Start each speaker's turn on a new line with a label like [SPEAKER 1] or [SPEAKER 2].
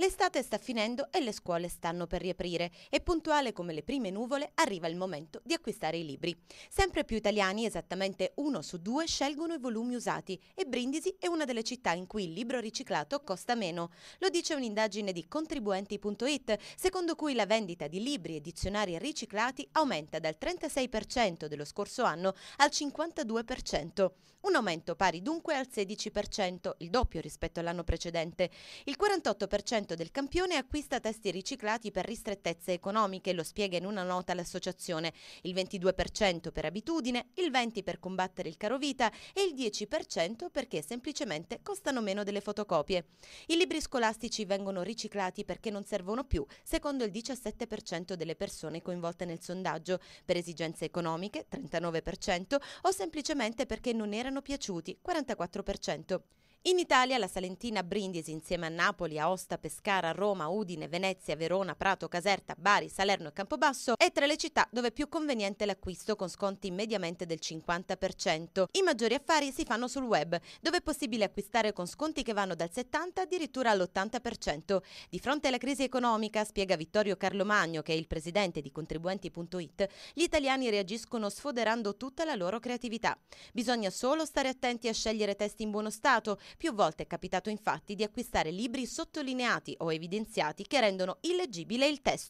[SPEAKER 1] L'estate sta finendo e le scuole stanno per riaprire e puntuale come le prime nuvole arriva il momento di acquistare i libri. Sempre più italiani, esattamente uno su due, scelgono i volumi usati e Brindisi è una delle città in cui il libro riciclato costa meno. Lo dice un'indagine di contribuenti.it, secondo cui la vendita di libri e dizionari riciclati aumenta dal 36% dello scorso anno al 52%, un aumento pari dunque al 16%, il doppio rispetto all'anno precedente. Il 48% 100% del campione acquista testi riciclati per ristrettezze economiche, lo spiega in una nota l'associazione, il 22% per abitudine, il 20% per combattere il carovita e il 10% perché semplicemente costano meno delle fotocopie. I libri scolastici vengono riciclati perché non servono più, secondo il 17% delle persone coinvolte nel sondaggio, per esigenze economiche, 39%, o semplicemente perché non erano piaciuti, 44%. In Italia la Salentina Brindisi insieme a Napoli, Aosta, Pescara, Roma, Udine, Venezia, Verona, Prato, Caserta, Bari, Salerno e Campobasso è tra le città dove è più conveniente l'acquisto con sconti mediamente del 50%. I maggiori affari si fanno sul web, dove è possibile acquistare con sconti che vanno dal 70 addirittura all'80%. Di fronte alla crisi economica, spiega Vittorio Carlo Magno, che è il presidente di contribuenti.it, gli italiani reagiscono sfoderando tutta la loro creatività. Bisogna solo stare attenti a scegliere testi in buono stato più volte è capitato infatti di acquistare libri sottolineati o evidenziati che rendono illeggibile il testo.